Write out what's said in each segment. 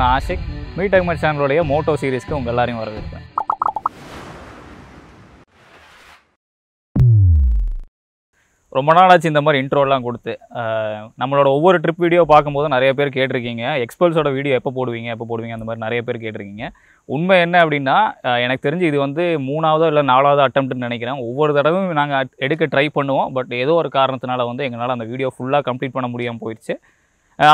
நான் ஆஷிக் மீ டக்மர் சேனலுடைய மோட்டோ சீரீஸ்க்கு உங்கள் எல்லாரையும் வரவேற்பேன் ரொம்ப நாளாச்சு இந்த மாதிரி இன்ட்ரோலாம் கொடுத்து நம்மளோட ஒவ்வொரு ட்ரிப் வீடியோ பார்க்கும்போது நிறைய பேர் கேட்டிருக்கீங்க எக்ஸ்பல்ஸோட வீடியோ எப்போ போடுவீங்க எப்போ போடுவீங்க அந்த மாதிரி நிறைய பேர் கேட்டிருக்கீங்க உண்மை என்ன அப்படின்னா எனக்கு தெரிஞ்சு இது வந்து மூணாவதோ இல்லை நாலாவது அட்டம்ப்ட்னு நினைக்கிறேன் ஒவ்வொரு தடவையும் நாங்கள் எடுக்க ட்ரை பண்ணுவோம் பட் ஏதோ ஒரு காரணத்தினால வந்து எங்களால் அந்த வீடியோ ஃபுல்லாக கம்ப்ளீட் பண்ண முடியாமல் போயிடுச்சு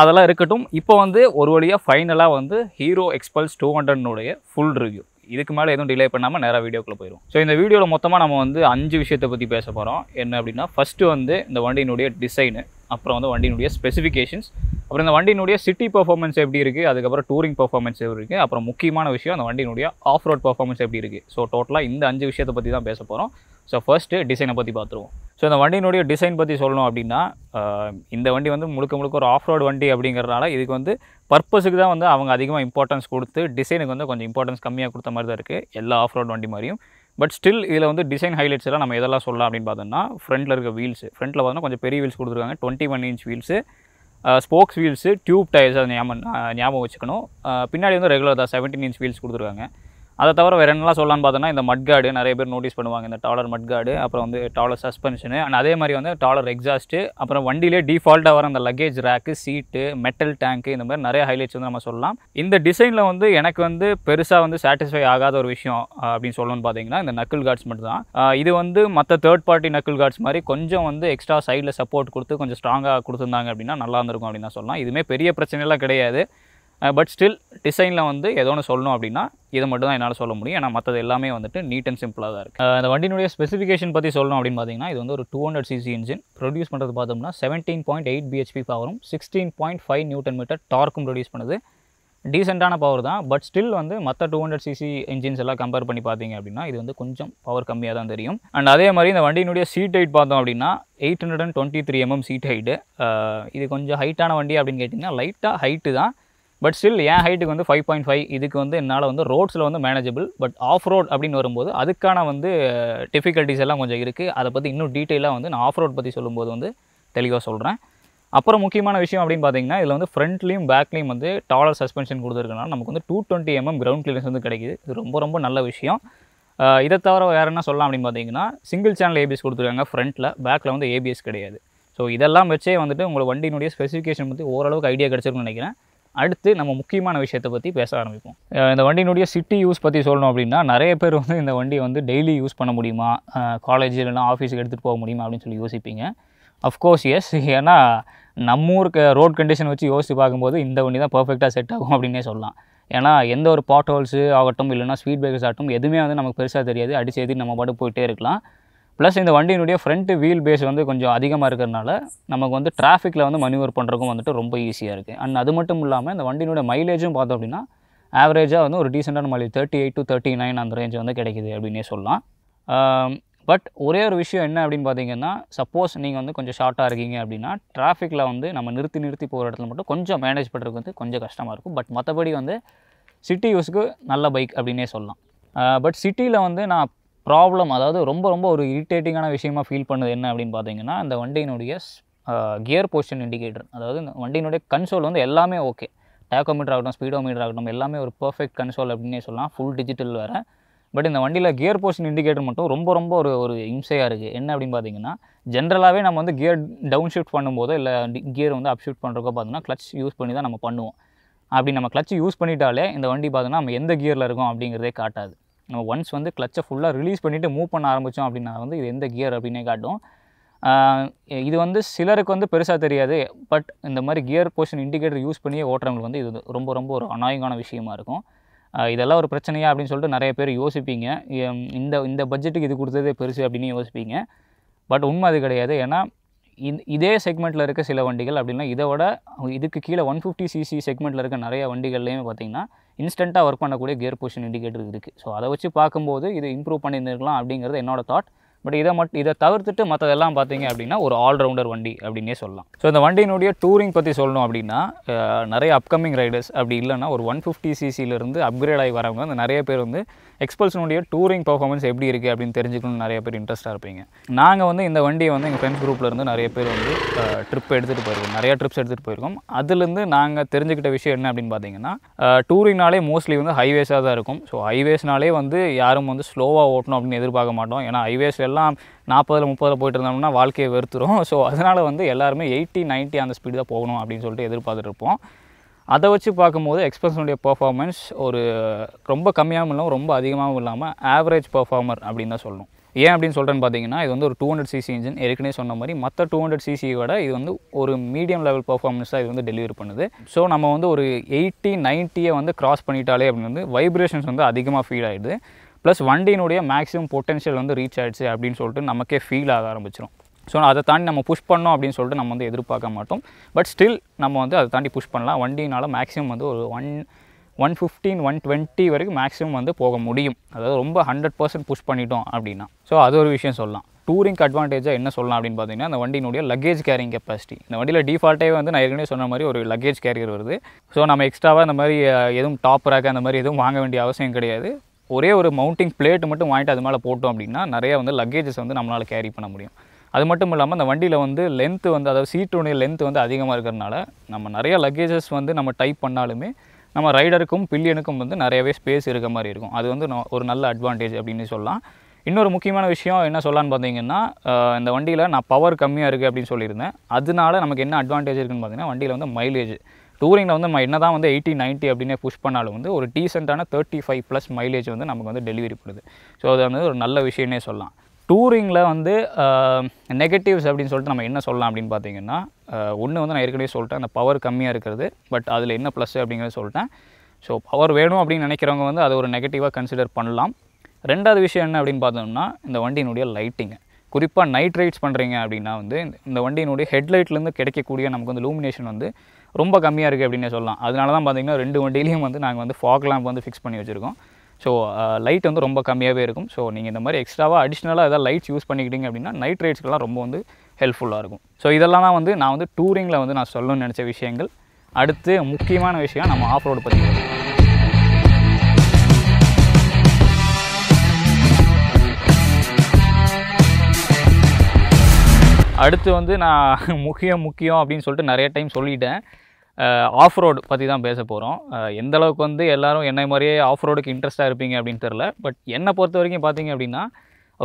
அதெல்லாம் இருக்கட்டும் இப்போ வந்து ஒரு வழியாக ஃபைனலாக வந்து ஹீரோ எக்ஸ்பல்ஸ் டூ ஹண்ட்ரட்னுடைய ஃபுல் ரிவ்யூ இதுக்கு மேலே எதுவும் டிலே பண்ணாமல் நேராக வீடியோக்குள்ளே போயிடும் ஸோ இந்த வீடியோவில் மொத்தமாக நம்ம வந்து அஞ்சு விஷயத்தை பற்றி பேச போகிறோம் என்ன அப்படின்னா ஃபஸ்ட்டு வந்து இந்த வண்டியினுடைய டிசைனு அப்புறம் வந்து வண்டியினுடைய ஸ்பெசிஃபிகேஷன்ஸ் அப்புறம் இந்த வண்டியினுடைய சிட்டி பர்ஃபார்மன்ஸ் எப்படி இருக்குது அதுக்கப்புறம் டூரிங் பர்ஃபார்மன்ஸ் எப்படி இருக்குது அப்புறம் முக்கியமான விஷயம் அந்த வண்டியினுடைய ஆஃப் ரோட் பர்ஃபார்மன்ஸ் எப்படி இருக்குது ஸோ டோட்டலாக இந்த அஞ்சு விஷயத்தை பற்றி தான் பேச போகிறோம் ஸோ ஃபஸ்ட்டு டிசைனை பற்றி பார்த்துருவோம் ஸோ இந்த வண்டியினுடைய டிசைன் பற்றி சொல்லணும் அப்படின்னா இந்த வண்டி வந்து முழுக்க முழுக்க ஒரு ஆஃப் ரோடு வண்டி அப்படிங்கிறனால இதுக்கு வந்து பர்பஸுக்கு தான் வந்து அவங்க அதிகமாக இம்பார்ட்டன்ஸ் கொடுத்து டிசைனுக்கு வந்து கொஞ்சம் இம்பார்ட்டன்ஸ் கம்மியாக கொடுத்த மாதிரி தான் இருக்குது எல்லா ஆஃப் வண்டி மாதிரியும் பட் ஸ்டில் இதில் வந்து டிசைன் ஹைலைட்ஸ் எல்லாம் நம்ம எதெல்லாம் சொல்லலாம் அப்படின்னு பார்த்தோம்னா ஃப்ரண்ட்டில் இருக்க வீல்ஸ் ஃப்ரண்ட்டில் பார்த்தோம்னா கொஞ்சம் பெரிய வீல்ஸ் கொடுத்துருக்காங்க twenty one inch wheels spokes wheels tube tyres அதை ஞாபகம் ஞாபகம் வச்சுக்கணும் பின்னாடி வந்து ரெகுலர் தான் செவன்டீன் இன்ச் வீல்ஸ் கொடுத்துருக்காங்க அதை தவிர வேறு என்னெல்லாம் சொல்லலான்னு பார்த்தோன்னா இந்த மட்கார்டு நிறைய பேர் நோட்டீஸ் பண்ணுவாங்க இந்த டாலர் மட்கார்டு அப்புறம் வந்து டாலர் சஸ்பென்ஷனு அண்ட் அதே மாதிரி வந்து டாலர் எக்ஸாஸ்ட்டு அப்புறம் வண்டியிலே டிஃபால்ட்டாக வர அந்த luggage rack seat metal tank இந்த மாதிரி நிறைய ஹைலைட்ஸ் வந்து நம்ம சொல்லலாம் இந்த டிசைனில் வந்து எனக்கு வந்து பெருசாக வந்து சாட்டிஸ்ஃபை ஆகாத ஒரு விஷயம் அப்படின்னு சொல்லணும்னு பார்த்தீங்கன்னா இந்த நக்கிள் கார்ட்ஸ் மட்டும் தான் இது வந்து மற்ற தேர்ட் பார்ட்டி நக்கிள் கார்ட்ஸ் மாதிரி கொஞ்சம் வந்து எக்ஸ்ட்ரா சைடில் சப்போர்ட் கொடுத்து கொஞ்சம் ஸ்ட்ராங்காக கொடுத்துருந்தாங்க அப்படின்னா நல்லா இருந்திருக்கும் அப்படின்னு தான் சொல்லலாம் இதுவுமே பெரிய பிரச்சனைலாம் கிடையாது பட் ஸ்டில் டிசைனில் வந்து ஏதோ ஒன்று சொல்லணும் அப்படின்னா இதை மட்டும் தான் என்னால் சொல்ல முடியும் ஏன்னா மற்றது எல்லாமே வந்துட்டு நீட் அண்ட் சிம்பிளாக தான் இருக்குது அந்த வண்டியினுடைய ஸ்பெசிஃபிகேஷன் பற்றி சொல்லணும் அப்படின்னு பார்த்தீங்கன்னா இது வந்து ஒரு two hundred CC engine produce பண்ணுறது பார்த்தோம்னா செவன்டீன் பாயிண்ட் எயிட் பிஹெச்பி பவரும் sixteen point five newton meter டார்க்கும் ப்ரொடியூஸ் பண்ணுது டீசெண்டான பவர் தான் பட் ஸ்டில் வந்து மற்ற டூ ஹண்ட்ரட் சிசி இன்ஜின்ஸ் எல்லாம் கம்பேர் பண்ணி பார்த்தீங்க அப்படின்னா இது வந்து கொஞ்சம் பவர் கம்மியாக தான் தெரியும் அண்ட் அதே மாதிரி இந்த வண்டியினுடைய சீட் ஹைட் பார்த்தோம் அப்படின்னா eight hundred and twenty three MM seat height இது கொஞ்சம் ஹைட்டான வண்டி அப்படின்னு கேட்டிங்கன்னா லைட்டாக ஹைட்டு தான் பட் ஸ்டில் என் ஹைட்டுக்கு வந்து ஃபைவ் பாயிண்ட் ஃபைவ் இதுக்கு வந்து என்னால் வந்து ரோட்ஸில் வந்து மேனேஜபிள் பட் ஆஃப் ரோட் அப்படின்னு வரும்போது அதுக்கான வந்து டிஃபிகல்ட்டிஸ் எல்லாம் கொஞ்சம் இருக்குது அதை பற்றி இன்னும் டீட்டெயிலாக வந்து நான் ஆஃப் ரோட் பற்றி சொல்லும்போது வந்து தெளிவாக சொல்கிறேன் அப்புறம் முக்கியமான விஷயம் அப்படின்னு பார்த்தீங்கன்னா இதில் வந்து ஃப்ரண்ட்லேயும் பேக்லேயும் வந்து டாலர் சஸ்பென்ஷன் கொடுத்துருக்கனால நமக்கு வந்து two twenty MM ground clears வந்து கிடைக்குது இது ரொம்ப ரொம்ப நல்ல விஷயம் இதை தவிர வேறு என்ன சொல்லலாம் அப்படின்னு பார்த்தீங்கன்னா சிங்கிள் சேனல் ஏபிஎஸ் கொடுத்துருக்காங்க ஃப்ரண்ட்டில் பேக்கில் வந்து ஏபிஎஸ் கிடையாது ஸோ இதெல்லாம் வச்சே வந்துட்டு உங்களை வண்டியினுடைய ஸ்பெசிஃபிகேஷன் பற்றி ஓரளவுக்கு ஐடியா கிடச்சிருக்குன்னு நினைக்கிறேன் அடுத்து நம்ம முக்கியமான விஷயத்தை பற்றி பேச ஆரம்பிப்போம் இந்த வண்டியினுடைய சிட்டி யூஸ் பற்றி சொல்லணும் அப்படின்னா நிறைய பேர் வந்து இந்த வண்டியை வந்து டெய்லி யூஸ் பண்ண முடியுமா காலேஜ் இல்லைனா ஆஃபீஸுக்கு எடுத்துகிட்டு போக முடியுமா அப்படின்னு சொல்லி யோசிப்பீங்க அஃப்கோர்ஸ் எஸ் ஏன்னா நம்ம ஊருக்கு ரோட் கண்டிஷன் வச்சு யோசித்து பார்க்கும்போது இந்த வண்டி தான் பர்ஃபெக்டாக செட் ஆகும் அப்படின்னே சொல்லலாம் ஏன்னா எந்த ஒரு பாட் ஆகட்டும் இல்லைனா ஸ்வீட் பேக்கர்ஸ் ஆகட்டும் எதுவுமே வந்து நமக்கு பெருசாக தெரியாது அடிச்சு எதிர் நம்ம பாட்டு போயிட்டே இருக்கலாம் ப்ளஸ் இந்த வண்டியினுடைய ஃப்ரண்ட்டு வீல் பேஸ் வந்து கொஞ்சம் அதிகமாக இருக்கிறதுனால நமக்கு வந்து டிராஃபிக்கில் வந்து ஒர்க் பண்ணுறதுக்கும் வந்துட்டு ரொம்ப ஈஸியாக இருக்குது அண்ட் அது மட்டும் இல்லாமல் இந்த வண்டியினுடைய மைலேஜும் பார்த்தோம் அப்படின்னா ஆவரேஜாக வந்து ஒரு டீசெண்டான mileage thirty eight to thirty nine அந்த ரேஞ்ச் வந்து கிடைக்குது அப்படின்னே சொல்லலாம் பட் ஒரே ஒரு விஷயம் என்ன அப்படின்னு பார்த்தீங்கன்னா சப்போஸ் நீங்கள் வந்து கொஞ்சம் ஷார்ட்டாக இருக்கீங்க அப்படின்னா டிராஃபிக்கில் வந்து நம்ம நிறுத்தி நிறுத்தி போகிற இடத்துல மட்டும் கொஞ்சம் மேனேஜ் பண்ணுறதுக்கு வந்து கொஞ்சம் கஷ்டமாக இருக்கும் பட் மற்றபடி வந்து சிட்டி யூஸுக்கு நல்ல பைக் அப்படின்னே சொல்லலாம் பட் சிட்டியில் வந்து நான் ப்ராப்ளம் அதாவது ரொம்ப ரொம்ப ஒரு இரிட்டேட்டிங்கான விஷயமாக ஃபீல் பண்ணுது என்ன அப்படின்னு பார்த்தீங்கன்னா அந்த வண்டியினுடைய கியர் பொசிஷன் இண்டிகேட்டர் அதாவது இந்த வண்டியினுடைய கன்சோல் வந்து எல்லாமே ஓகே டேக்கோமீட்டர் ஆகட்டும் ஸ்பீடோமீட்டர் ஆகட்டும் எல்லாமே ஒரு பர்ஃபெக்ட் கன்சோல் அப்படின்னே சொல்லலாம் ஃபுல் டிஜிட்டல் வேறு பட் இந்த வண்டியில் கியர் போர்ஷன் இண்டிகேட்டர் மட்டும் ரொம்ப ரொம்ப ஒரு ஒரு இம்சையாக இருக்குது என்ன அப்படின்னு பார்த்தீங்கன்னா ஜென்ரலாகவே நம்ம வந்து கியர் டவுன் ஷிஃப்ட் பண்ணும்போதோ இல்லை கியர் வந்து அப்ஷிஃப்ட் பண்ணுறப்போ பார்த்தீங்கன்னா கிளச் யூஸ் பண்ணி தான் நம்ம பண்ணுவோம் அப்படி நம்ம கிளச் யூஸ் பண்ணிட்டாலே இந்த வண்டி பார்த்தோன்னா நம்ம எந்த கியரில் இருக்கோம் அப்படிங்கிறதே காட்டாது நம்ம ஒன்ஸ் வந்து கிளச்சை ஃபுல்லாக ரிலீஸ் பண்ணிவிட்டு மூவ் பண்ண ஆரம்பித்தோம் அப்படின்னா வந்து இது எந்த கியர் அப்படின்னே காட்டும் இது வந்து சிலருக்கு வந்து பெருசாக தெரியாது பட் இந்த மாதிரி கியர் போர்ஷன் இண்டிகேட்டர் யூஸ் பண்ணியே ஓட்டுறவங்களுக்கு வந்து இது ரொம்ப ரொம்ப ஒரு அநாயகமான விஷயமா இருக்கும் இதெல்லாம் ஒரு பிரச்சனையா அப்படின்னு சொல்லிட்டு நிறைய பேர் யோசிப்பீங்க இந்த இந்த பட்ஜெட்டுக்கு இது கொடுத்ததே பெருசு அப்படின்னு யோசிப்பீங்க பட் உண்மை அது கிடையாது ஏன்னா இதே செக்மெண்ட்டில் இருக்க சில வண்டிகள் அப்படின்னா இதை விட இதுக்கு கீழே ஒன் ஃபிஃப்டி சிசி செக்மெண்ட்டில் இருக்க நிறைய வண்டிகள்லேயுமே பார்த்திங்கன்னா இன்ஸ்டண்ட்டாக ஒர்க் பண்ணக்கூடிய கியர் பொசிஷன் இண்டிகேட்டர் இருக்குது ஸோ அதை வச்சு பார்க்கும்போது இது இம்ப்ரூவ் பண்ணியிருந்திருக்கலாம் அப்படிங்கிறது என்னோடய தாட் பட் இதை மட்டும் இதை தவிர்த்துட்டு மற்றதெல்லாம் பார்த்தீங்க அப்படின்னா ஒரு ஆல்ரவுண்டர் வண்டி அப்படின்னே சொல்லலாம் ஸோ இந்த வண்டியினுடைய டூரிங் பற்றி சொல்லணும் அப்படின்னா நிறைய அப்கமிங் ரைடர்ஸ் அப்படி இல்லைன்னா ஒரு ஒன் ஃபிஃப்டி சிசியிலேருந்து அப்கிரேட் ஆகி வரவங்க வந்து நிறைய பேர் வந்து எக்ஸ்பல்ஸனுடைய டூரிங் பர்ஃபார்மன்ஸ் எப்படி இருக்குது அப்படின்னு தெரிஞ்சுக்கணும்னு நிறைய பேர் இன்ட்ரெஸ்ட்டாக இருப்பீங்க நாங்கள் வந்து இந்த வண்டியை வந்து எங்கள் ஃப்ரெண்ட்ஸ் குரூப்பில் இருந்து நிறைய பேர் வந்து ட்ரிப் எடுத்துகிட்டு போயிருக்கோம் நிறையா ட்ரிப்ஸ் எடுத்துகிட்டு போயிருக்கோம் அதுலேருந்து நாங்கள் தெரிஞ்சுக்கிட்ட விஷயம் என்ன அப்படின்னு பார்த்தீங்கன்னா டூரிங்னாலே மோஸ்ட்லி வந்து ஹைவேஸாக தான் இருக்கும் ஸோ ஹைவேஸ்னாலே வந்து யாரும் வந்து ஸ்லோவாக ஓட்டணும் அப்படின்னு எதிர்பார்க்க மாட்டோம் ஏன்னா ஹைவேஸில் எல்லாம் நாற்பதில் முப்பதில் போயிட்டு இருந்தோம்னா வாழ்க்கையை வெறுத்துரும் ஸோ அதனால் வந்து எல்லாருமே எயிட்டி நைன்ட்டி அந்த ஸ்பீடு தான் போகணும் அப்படின்னு சொல்லிட்டு எதிர்பார்த்துருப்போம் அதை வச்சு பார்க்கும்போது எக்ஸ்பென்சனுடைய பர்ஃபார்மன்ஸ் ஒரு ரொம்ப கம்மியாகவும் இல்லாமல் ரொம்ப அதிகமாகவும் இல்லாமல் ஆவரேஜ் பர்ஃபார்மர் அப்படின்னு தான் சொல்லணும் ஏன் அப்படின்னு சொல்கிறேன்னு பார்த்தீங்கன்னா இது வந்து ஒரு டூ ஹண்ட்ரட் சிசி இன்ஜின் ஏற்கனவே சொன்ன மாதிரி மற்ற டூ ஹண்ட்ரட் சிசியை விட இது வந்து ஒரு மீடியம் லெவல் பர்ஃபார்மன்ஸாக இது வந்து டெலிவரி பண்ணுது ஸோ நம்ம வந்து ஒரு எயிட்டி நைன்ட்டியை வந்து கிராஸ் பண்ணிட்டாலே அப்படின்னு வந்து வைப்ரேஷன்ஸ் வந்து அதிகமாக ஃபீல் ஆகிடுது ப்ளஸ் வண்டியினுடைய மேக்ஸிமம் பொட்டென்ஷியல் வந்து ரீச் ஆகிடுச்சு அப்படின்னு சொல்லிட்டு நமக்கே ஃபீல் ஆக ஆரம்பிச்சிடும் ஸோ அதை தாண்டி நம்ம புஷ் பண்ணோம் அப்படின்னு சொல்லிட்டு நம்ம வந்து எதிர்பார்க்க மாட்டோம் பட் ஸ்டில் நம்ம வந்து அதை தாண்டி புஷ் பண்ணலாம் வண்டினால் மேக்ஸிமம் வந்து ஒரு one one fifteen one twenty வரைக்கும் மேக்ஸிமம் வந்து போக முடியும் அதாவது ரொம்ப ஹண்ட்ரட் பர்சன்ட் புஷ் பண்ணிட்டோம் அப்படின்னா ஸோ அது ஒரு விஷயம் சொல்லலாம் டூரிங் அட்வான்டேஜாக என்ன சொல்லலாம் அப்படின்னு பார்த்தீங்கன்னா அந்த வண்டியினுடைய லக்கேஜ் கேரிங் கெப்பாசிட்டி இந்த வண்டியில் டிஃபால்ட்டே வந்து நான் ஏற்கனவே சொன்ன மாதிரி ஒரு லக்கேஜ் கேரியர் வருது ஸோ நம்ம எக்ஸ்ட்ராவாக இந்த மாதிரி எதுவும் டாப் ரேக் அந்த மாதிரி எதுவும் வாங்க வேண்டிய அவசியம் கிடையாது ஒரே ஒரு மவுண்டிங் பிளேட்டு மட்டும் வாங்கிட்டு அது மேலே போட்டோம் அப்படின்னா நிறையா வந்து லக்கேஜஸ் வந்து நம்மளால் கேரி பண்ண முடியும் அது மட்டும் இல்லாமல் அந்த வண்டியில் வந்து லென்த்து வந்து அதாவது சீட்டுடைய லென்த் வந்து அதிகமாக இருக்கிறனால நம்ம நிறையா லக்கேஜஸ் வந்து நம்ம டைப் பண்ணாலுமே நம்ம ரைடருக்கும் பில்லியனுக்கும் வந்து நிறையவே ஸ்பேஸ் இருக்க மாதிரி இருக்கும் அது வந்து ஒரு நல்ல அட்வான்டேஜ் அப்படின்னு சொல்லலாம் இன்னொரு முக்கியமான விஷயம் என்ன சொல்லலான்னு பார்த்தீங்கன்னா இந்த வண்டியில் நான் பவர் கம்மியாக இருக்குது அப்படின்னு சொல்லியிருந்தேன் அதனால நமக்கு என்ன அட்வான்டேஜ் இருக்குன்னு பார்த்தீங்கன்னா வண்டியில் வந்து மைலேஜ் டூரிங்கில் வந்து நம்ம என்ன தான் வந்து எயிட்டி நைன்ட்டி அப்படின்னு புஷ் பண்ணாலும் வந்து ஒரு டீசெண்டான தேர்ட்டி ஃபைவ் ப்ளஸ் மைலேஜ் வந்து நமக்கு வந்து டெலிவரி பண்ணுது ஸோ அது வந்து ஒரு நல்ல விஷயம்னே சொல்லலாம் டூரிங்கில் வந்து நெகட்டிவ்ஸ் அப்படின்னு சொல்லிட்டு நம்ம என்ன சொல்லலாம் அப்படின்னு பார்த்தீங்கன்னா ஒன்று வந்து நான் ஏற்கனவே சொல்லிட்டேன் அந்த பவர் கம்மியாக இருக்கிறது பட் அதில் என்ன ப்ளஸ் அப்படிங்கிறத சொல்லிட்டேன் ஸோ பவர் வேணும் அப்படின்னு நினைக்கிறவங்க வந்து அதை ஒரு நெகட்டிவாக கன்சிடர் பண்ணலாம் ரெண்டாவது விஷயம் என்ன அப்படின்னு பார்த்தோம்னா இந்த வண்டியினுடைய லைட்டிங்கு குறிப்பாக நைட் ரைட்ஸ் பண்ணுறீங்க அப்படின்னா வந்து இந்த வண்டியினுடைய ஹெட்லைட்லேருந்து கிடைக்கக்கூடிய நமக்கு வந்து லூமினேஷன் வந்து ரொம்ப கம்மியாக இருக்குது அப்படின்னு சொல்லலாம் அதனால தான் பார்த்திங்கன்னா ரெண்டு வண்டியிலையும் வந்து நாங்கள் வந்து ஃபாக் லேம்ப் வந்து ஃபிக்ஸ் பண்ணி வச்சுருக்கோம் ஸோ லைட் வந்து ரொம்ப கம்மியாகவே இருக்கும் ஸோ நீங்கள் இந்த மாதிரி எக்ஸ்ட்ராவாக அடிஷ்னலாக எதாவது லைட்ஸ் யூஸ் பண்ணிக்கிட்டீங்க அப்படின்னா நைட் ரைட்ஸ்க்கெல்லாம் ரொம்ப வந்து ஹெல்ப்ஃபுல்லாக இருக்கும் ஸோ இதெல்லாம் தான் வந்து நான் வந்து டூரிங்கில் வந்து நான் சொல்லணும்னு நினச்ச விஷயங்கள் அடுத்து முக்கியமான விஷயம் நம்ம ஆஃப் ரோடு பற்றி அடுத்து வந்து நான் முக்கியம் முக்கியம் அப்படின்னு சொல்லிட்டு நிறைய டைம் சொல்லிட்டேன் ஆஃப் ரோடு பற்றி தான் பேச போகிறோம் எந்த அளவுக்கு வந்து எல்லோரும் என்னை மாதிரியே ஆஃப் ரோடுக்கு இன்ட்ரெஸ்ட்டாக இருப்பீங்க அப்படின்னு தெரில பட் என்னை பொறுத்த வரைக்கும் பார்த்தீங்க அப்படின்னா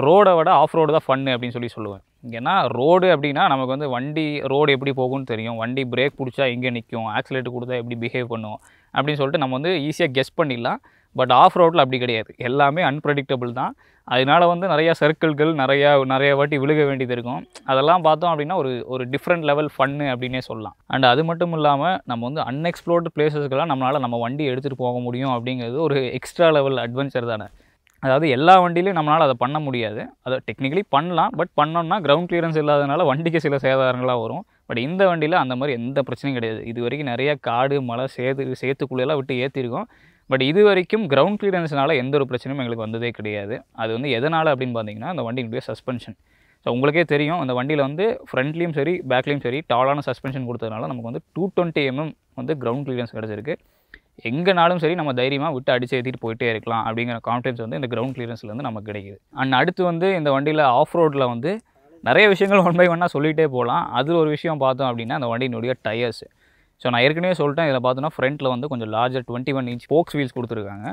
ரோடை விட ஆஃப் ரோடு தான் ஃபன்னு அப்படின்னு சொல்லி சொல்லுவேன் ஏன்னா ரோடு அப்படின்னா நமக்கு வந்து வண்டி ரோடு எப்படி போகும்னு தெரியும் வண்டி பிரேக் பிடிச்சா எங்கே நிற்கும் ஆக்சிலேட்டர் கொடுத்தா எப்படி பிஹேவ் பண்ணும் அப்படின்னு சொல்லிட்டு நம்ம வந்து ஈஸியாக கெஸ் பண்ணிடலாம் பட் ஆஃப் ரோட்டில் அப்படி கிடையாது எல்லாமே அன்பிரடிக்டபிள் தான் அதனால் வந்து நிறையா சர்க்கிள்கள் நிறையா நிறைய வாட்டி விழுக வேண்டியது இருக்கும் அதெல்லாம் பார்த்தோம் அப்படின்னா ஒரு ஒரு டிஃப்ரெண்ட் லெவல் ஃபன்னு அப்படின்னே சொல்லலாம் அண்ட் அது மட்டும் இல்லாமல் நம்ம வந்து அன்எக்ஸ்ப்ளோர்டு பிளேசஸ்க்கெல்லாம் நம்மளால் நம்ம வண்டி எடுத்துகிட்டு போக முடியும் அப்படிங்கிறது ஒரு எக்ஸ்ட்ரா லெவல் அட்வென்ச்சர் தானே அதாவது எல்லா வண்டியிலையும் நம்மளால் அதை பண்ண முடியாது அதை டெக்னிக்கலி பண்ணலாம் பட் பண்ணோம்னா கிரவுண்ட் கிளியரன்ஸ் இல்லாதனால வண்டிக்கு சில சேதாரங்களாக வரும் பட் இந்த வண்டியில் அந்த மாதிரி எந்த பிரச்சனையும் கிடையாது இது வரைக்கும் நிறையா காடு மழை சேது சேத்துக்குள்ளெல்லாம் விட்டு ஏற்றிருக்கோம் பட் இது வரைக்கும் கிரவுண்ட் கிளியரன்ஸ்னால எந்த ஒரு பிரச்சனையும் எங்களுக்கு வந்ததே கிடையாது அது வந்து எதனால் அப்படின்னு பார்த்தீங்கன்னா அந்த வண்டியினுடைய சஸ்பென்ஷன் ஸோ உங்களுக்கே தெரியும் அந்த வண்டியில் வந்து ஃப்ரண்ட்லேயும் சரி பேக்லேயும் சரி டாலான சஸ்பென்ஷன் கொடுத்ததுனால நமக்கு வந்து டூ டுவெண்ட்டி எம்எம் வந்து கிரவுண்ட் கிளியரன்ஸ் கிடச்சிருக்கு எங்கேனாலும் சரி நம்ம தைரியமாக விட்டு அடித்து ஏற்றிட்டு போயிட்டே இருக்கலாம் அப்படிங்கிற கான்ஃபிடன்ஸ் வந்து இந்த கிரவுண்ட் கிளியரன்ஸ்லேருந்து நமக்கு கிடைக்குது அண்ட் அடுத்து வந்து இந்த வண்டியில் ஆஃப் ரோட்டில் வந்து நிறைய விஷயங்கள் ஒன் பை ஒன்னாக சொல்லிகிட்டே போகலாம் அதில் ஒரு விஷயம் பார்த்தோம் அப்படின்னா அந்த வண்டியினுடைய டயர்ஸ் ஸோ நான் ஏற்கனவே சொல்லிட்டேன் இதில் பார்த்தோன்னா ஃப்ரண்ட்டில் வந்து கொஞ்சம் larger twenty one inch spokes wheels கொடுத்துருக்காங்க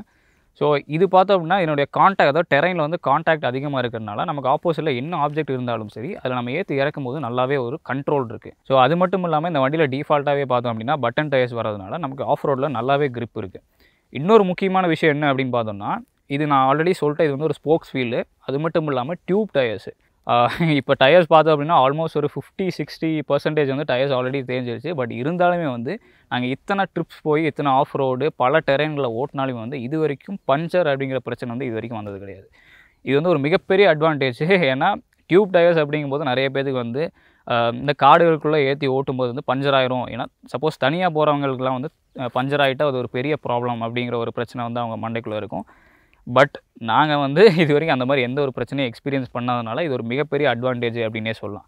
ஸோ இது பார்த்தோம் அப்படின்னா என்னுடைய காண்டாக்ட் அதாவது டெரெயினில் வந்து காண்டாக்ட் அதிகமாக இருக்கிறனால நமக்கு ஆப்போசிட்டில் என்ன ஆப்ஜெக்ட் இருந்தாலும் சரி அதில் நம்ம ஏற்றி இறக்கும் போது நல்லாவே ஒரு கண்ட்ரோல் இருக்குது ஸோ அது மட்டும் இல்லாமல் இந்த வண்டியில் டிஃபால்ட்டாகவே பார்த்தோம் அப்படின்னா பட்டன் டயர்ஸ் வரதுனால நமக்கு ஆஃப் ரோடில் நல்லாவே கிரிப் இருக்குது இன்னொரு முக்கியமான விஷயம் என்ன அப்படின்னு பார்த்தோம்னா இது நான் ஆல்ரெடி சொல்லிட்டேன் இது வந்து ஒரு ஸ்போக்ஸ் ஃபீல்டு அது மட்டும் இல்லாமல் டியூப் டயர்ஸு இப்போ டயர்ஸ் பார்த்தோம் அப்படின்னா ஆல்மோஸ்ட் ஒரு ஃபிஃப்டி சிக்ஸ்டி பர்சன்டேஜ் வந்து டயர்ஸ் ஆல்ரெடி தேஞ்சிருச்சு பட் இருந்தாலுமே வந்து நாங்கள் இத்தனை ட்ரிப்ஸ் போய் இத்தனை ஆஃப் ரோடு பல டெரெயினில் ஓட்டினாலுமே வந்து இது வரைக்கும் பஞ்சர் அப்படிங்கிற பிரச்சனை வந்து இது வரைக்கும் வந்தது கிடையாது இது வந்து ஒரு மிகப்பெரிய அட்வான்டேஜ் ஏன்னா டியூப் டயர்ஸ் அப்படிங்கும்போது நிறைய பேருக்கு வந்து இந்த காடுகளுக்குள்ளே ஏற்றி ஓட்டும்போது வந்து பஞ்சர் ஆயிரும் ஏன்னா சப்போஸ் தனியாக போகிறவங்களுக்குலாம் வந்து பஞ்சர் ஆகிட்டால் அது ஒரு பெரிய ப்ராப்ளம் அப்படிங்கிற ஒரு பிரச்சனை வந்து அவங்க மண்டைக்குள்ளே இருக்கும் பட் நாங்கள் வந்து இது வரைக்கும் அந்த மாதிரி எந்த ஒரு பிரச்சனையும் எக்ஸ்பீரியன்ஸ் பண்ணாதனால இது ஒரு மிகப்பெரிய அட்வான்டேஜ் அப்படின்னே சொல்லலாம்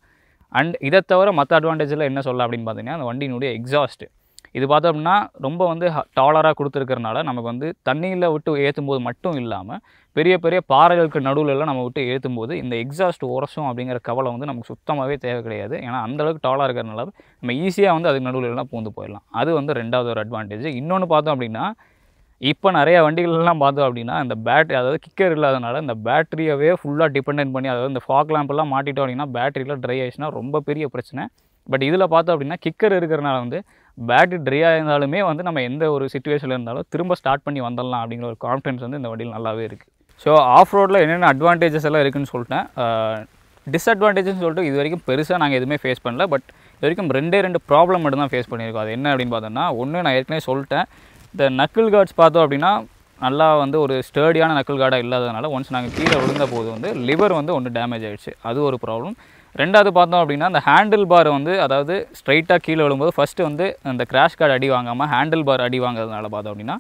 அண்ட் இதை தவிர மற்ற அட்வான்டேஜில் என்ன சொல்லலாம் அப்படின்னு பார்த்தீங்கன்னா அந்த வண்டியினுடைய எக்ஸாஸ்ட்டு இது பார்த்தோம்னா ரொம்ப வந்து டாலராக கொடுத்துருக்கறனால நமக்கு வந்து தண்ணியில் விட்டு ஏற்றும் போது மட்டும் இல்லாமல் பெரிய பெரிய பாறைகளுக்கு நடுவில்லாம் நம்ம விட்டு ஏற்றும் போது இந்த எக்ஸாஸ்ட் உரசும் அப்படிங்கிற கவலை வந்து நமக்கு சுத்தமாகவே தேவை கிடையாது ஏன்னா அந்தளவுக்கு டாலாக இருக்கிறனால நம்ம ஈஸியாக வந்து அதுக்கு நடுவில் எல்லாம் பூந்து போயிடலாம் அது வந்து ரெண்டாவது ஒரு அட்வான்டேஜ் இன்னொன்று பார்த்தோம் அப்படின்னா இப்போ நிறையா வண்டிகள்லாம் பார்த்தோம் அப்படின்னா இந்த பேட்ரி அதாவது கிக்கர் இல்லாதனால இந்த பேட்டரியவே ஃபுல்லாக டிபெண்ட் பண்ணி அதாவது இந்த ஃபாக் லேம்ப்லாம் மாட்டிட்டோம் அப்படின்னா பேட்டரியில் ட்ரை ஆயிடுச்சுன்னா ரொம்ப பெரிய பிரச்சனை பட் இதில் பார்த்தோம் அப்படின்னா கிக்கர் இருக்கிறனால வந்து பேட்டரி ட்ரை ஆயிருந்தாலுமே வந்து நம்ம எந்த ஒரு சுச்சுவேஷனில் இருந்தாலும் திரும்ப ஸ்டார்ட் பண்ணி வந்துடலாம் அப்படிங்கிற ஒரு கான்ஃபிடன்ஸ் வந்து இந்த வண்டியில் நல்லாவே இருக்குது ஸோ ஆஃப் ரோட்டில் என்னென்ன அட்வான்டேஜஸ் எல்லாம் இருக்குதுன்னு சொல்லிட்டேன் டிஸ்அட்வான்டேஜ்னு சொல்லிட்டு இது வரைக்கும் பெருசாக நாங்கள் எதுவுமே ஃபேஸ் பண்ணல பட் இது வரைக்கும் ரெண்டே ரெண்டு ப்ராப்ளம் மட்டும் தான் ஃபேஸ் பண்ணியிருக்கோம் அது என்ன அப்படின்னு பார்த்தோன்னா ஒன்று நான் ஏற்கனவே சொல்லிட்டேன் இந்த நக்கிள் கார்ட்ஸ் பார்த்தோம் அப்படின்னா நல்லா வந்து ஒரு ஸ்டேடியான நக்கிள் கார்டாக இல்லாததுனால ஒன்ஸ் நாங்கள் கீழே விழுந்த போது வந்து லிவர் வந்து ஒன்று டேமேஜ் ஆகிடுச்சு அது ஒரு ப்ராப்ளம் ரெண்டாவது பார்த்தோம் அப்படின்னா அந்த ஹேண்டில் பார் வந்து அதாவது ஸ்ட்ரைட்டாக கீழே விழும்போது ஃபஸ்ட்டு வந்து அந்த கிராஷ் கார்டு அடி வாங்காமல் ஹேண்டில் பார் அடி வாங்குறதுனால பார்த்தோம் அப்படின்னா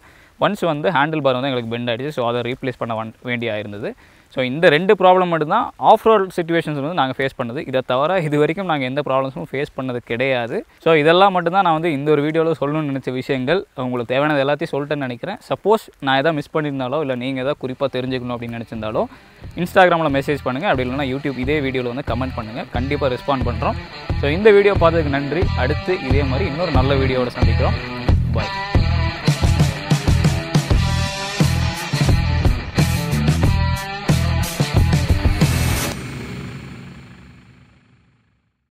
ஒன்ஸ் வந்து ஹேண்டில் பார் வந்து எங்களுக்கு பெண்ட் ஆகிடுச்சு ஸோ அதை ரீப்ளேஸ் பண்ண வேண்டியாக இருந்தது ஸோ இந்த ரெண்டு ப்ராப்ளம் மட்டும்தான் ஆஃப் ரோட் சுச்சுவேஷன்ஸ் வந்து நாங்கள் ஃபேஸ் பண்ணது இதை தவிர இது வரைக்கும் நாங்கள் எந்த ப்ராப்ளம்ஸும் ஃபேஸ் பண்ணது கிடையாது ஸோ இதெல்லாம் மட்டும்தான் நான் வந்து இந்த ஒரு வீடியோவில் சொல்லணும்னு நினச்ச விஷயங்கள் உங்களுக்கு தேவையானது எல்லாத்தையும் சொல்லிட்டேன்னு நினைக்கிறேன் சப்போஸ் நான் எதாவது மிஸ் பண்ணியிருந்தாலோ இல்லை நீங்கள் எதாவது குறிப்பாக தெரிஞ்சுக்கணும் அப்படின்னு நினச்சிருந்தாலோ இன்ஸ்டாகிராமில் மெசேஜ் பண்ணுங்கள் அப்படி இல்லைன்னா யூடியூப் இதே வீடியோவில் வந்து கமெண்ட் பண்ணுங்கள் கண்டிப்பாக ரெஸ்பாண்ட் பண்ணுறோம் ஸோ இந்த வீடியோ பார்த்ததுக்கு நன்றி அடுத்து இதே மாதிரி இன்னொரு நல்ல வீடியோவோட சந்திக்கிறோம் பாய்